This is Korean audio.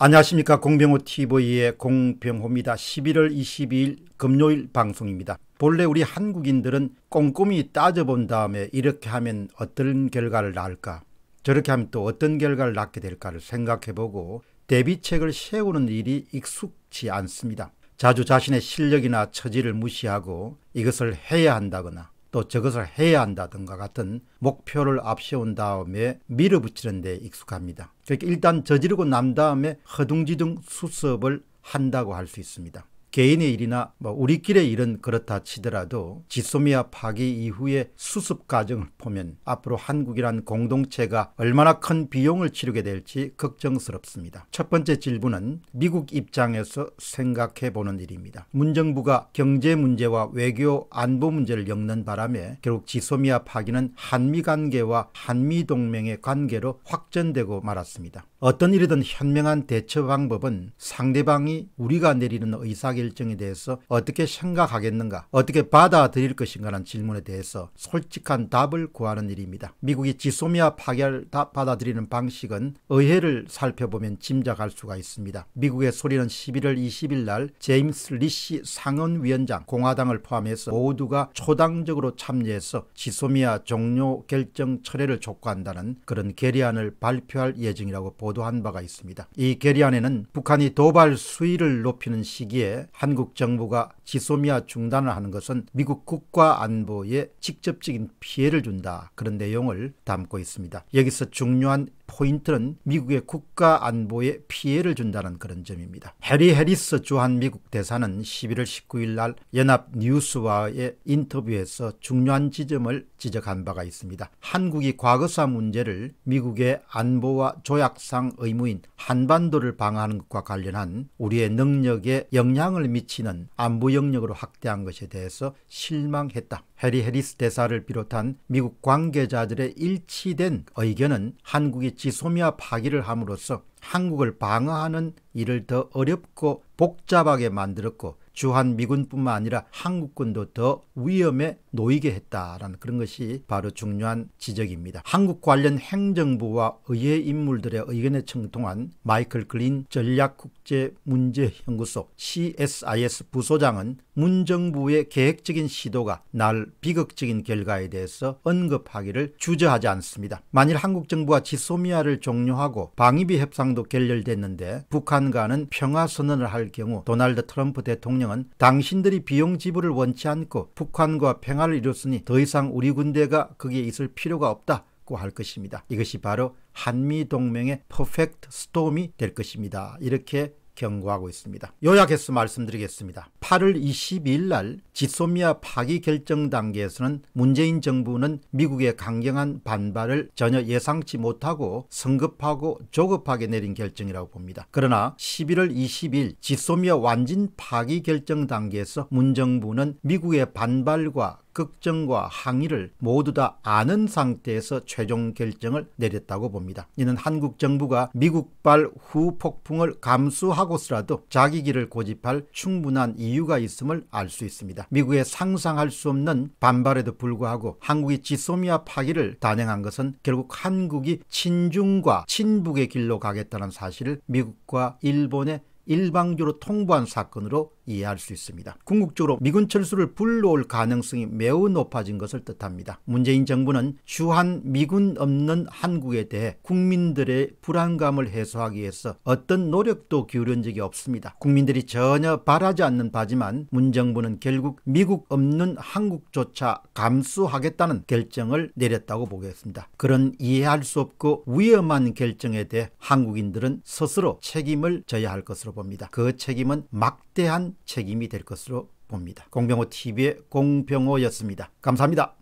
안녕하십니까 공병호 TV의 공병호입니다. 11월 22일 금요일 방송입니다. 본래 우리 한국인들은 꼼꼼히 따져본 다음에 이렇게 하면 어떤 결과를 낳을까 저렇게 하면 또 어떤 결과를 낳게 될까를 생각해보고 대비책을 세우는 일이 익숙치 않습니다. 자주 자신의 실력이나 처지를 무시하고 이것을 해야 한다거나 또 저것을 해야 한다든가 같은 목표를 앞세운 다음에 밀어붙이는 데 익숙합니다. 그러니까 일단 저지르고 난 다음에 허둥지둥 수습을 한다고 할 수 있습니다. 개인의 일이나 뭐 우리끼리의 일은 그렇다 치더라도 지소미아 파기 이후의 수습 과정을 보면 앞으로 한국이란 공동체가 얼마나 큰 비용을 치르게 될지 걱정스럽습니다. 첫 번째 질문은 미국 입장에서 생각해 보는 일입니다. 문정부가 경제 문제와 외교 안보 문제를 엮는 바람에 결국 지소미아 파기는 한미 관계와 한미 동맹의 관계로 확전되고 말았습니다. 어떤 일이든 현명한 대처 방법은 상대방이 우리가 내리는 의사결정에 대해서 어떻게 생각하겠는가, 어떻게 받아들일 것인가라는 질문에 대해서 솔직한 답을 구하는 일입니다. 미국이 지소미아 파괴를 받아들이는 방식은 의회를 살펴보면 짐작할 수가 있습니다. 미국의 소리는 11월 20일 날 제임스 리시 상원위원장 공화당을 포함해서 모두가 초당적으로 참여해서 지소미아 종료 결정 철회를 촉구한다는 그런 결의안을 발표할 예정이라고 보입니다. 보도한 바가 있습니다. 이 결의안에는 북한이 도발 수위를 높이는 시기에 한국 정부가 지소미아 중단을 하는 것은 미국 국가 안보에 직접적인 피해를 준다 그런 내용을 담고 있습니다. 여기서 중요한 포인트는 미국의 국가 안보에 피해를 준다는 그런 점입니다. 해리 해리스 주한미국 대사는 11월 19일 날 연합 뉴스와의 인터뷰에서 중요한 지점을 지적한 바가 있습니다. 한국이 과거사 문제를 미국의 안보와 조약상 의무인 한반도를 방어하는 것과 관련한 우리의 능력에 영향을 미치는 안보 영역으로 확대한 것에 대해서 실망했다. 해리 해리스 대사를 비롯한 미국 관계자들의 일치된 의견은 한국이 지소미아 파기를 함으로써 한국을 방어하는 일을 더 어렵고 복잡하게 만들었고 주한 미군뿐만 아니라 한국군도 더 위험에 놓이게 했다라는 그런 것이 바로 중요한 지적입니다. 한국 관련 행정부와 의회 인물들의 의견에 청통한 마이클 글린 전략국제문제연구소 CSIS 부소장은 문정부의 계획적인 시도가 날 비극적인 결과에 대해서 언급하기를 주저하지 않습니다. 만일 한국 정부가 지소미아를 종료하고 방위비 협상도 협도 결렬됐는데 북한과는 평화선언을 할 경우 도널드 트럼프 대통령은 당신들이 비용 지불을 원치 않고 북한과 평화를 이뤘으니 더 이상 우리 군대가 거기에 있을 필요가 없다고 할 것입니다. 이것이 바로 한미동맹의 퍼펙트 스톰이 될 것입니다. 이렇게 경고하고 있습니다. 요약해서 말씀드리겠습니다. 8월 22일 날 지소미아 파기 결정 단계에서는 문재인 정부는 미국의 강경한 반발을 전혀 예상치 못하고 성급하고 조급하게 내린 결정이라고 봅니다. 그러나 11월 20일 지소미아 완진 파기 결정 단계에서 문정부는 미국의 반발과 걱정과 항의를 모두 다 아는 상태에서 최종 결정을 내렸다고 봅니다. 이는 한국 정부가 미국발 후폭풍을 감수하고서라도 자기 길을 고집할 충분한 이유가 있음을 알 수 있습니다. 미국의 상상할 수 없는 반발에도 불구하고 한국이 지소미아 파기를 단행한 것은 결국 한국이 친중과 친북의 길로 가겠다는 사실을 미국과 일본의 일방적으로 통보한 사건으로 이해할 수 있습니다. 궁극적으로 미군 철수를 불러올 가능성이 매우 높아진 것을 뜻합니다. 문재인 정부는 주한 미군 없는 한국에 대해 국민들의 불안감을 해소하기 위해서 어떤 노력도 기울인 적이 없습니다. 국민들이 전혀 바라지 않는 바지만 문정부는 결국 미국 없는 한국조차 감수하겠다는 결정을 내렸다고 보겠습니다. 그런 이해할 수 없고 위험한 결정에 대해 한국인들은 스스로 책임을 져야 할 것으로 봅니다. 그 책임은 막 막대한 책임이 될 것으로 봅니다. 공병호 TV의 공병호였습니다. 감사합니다.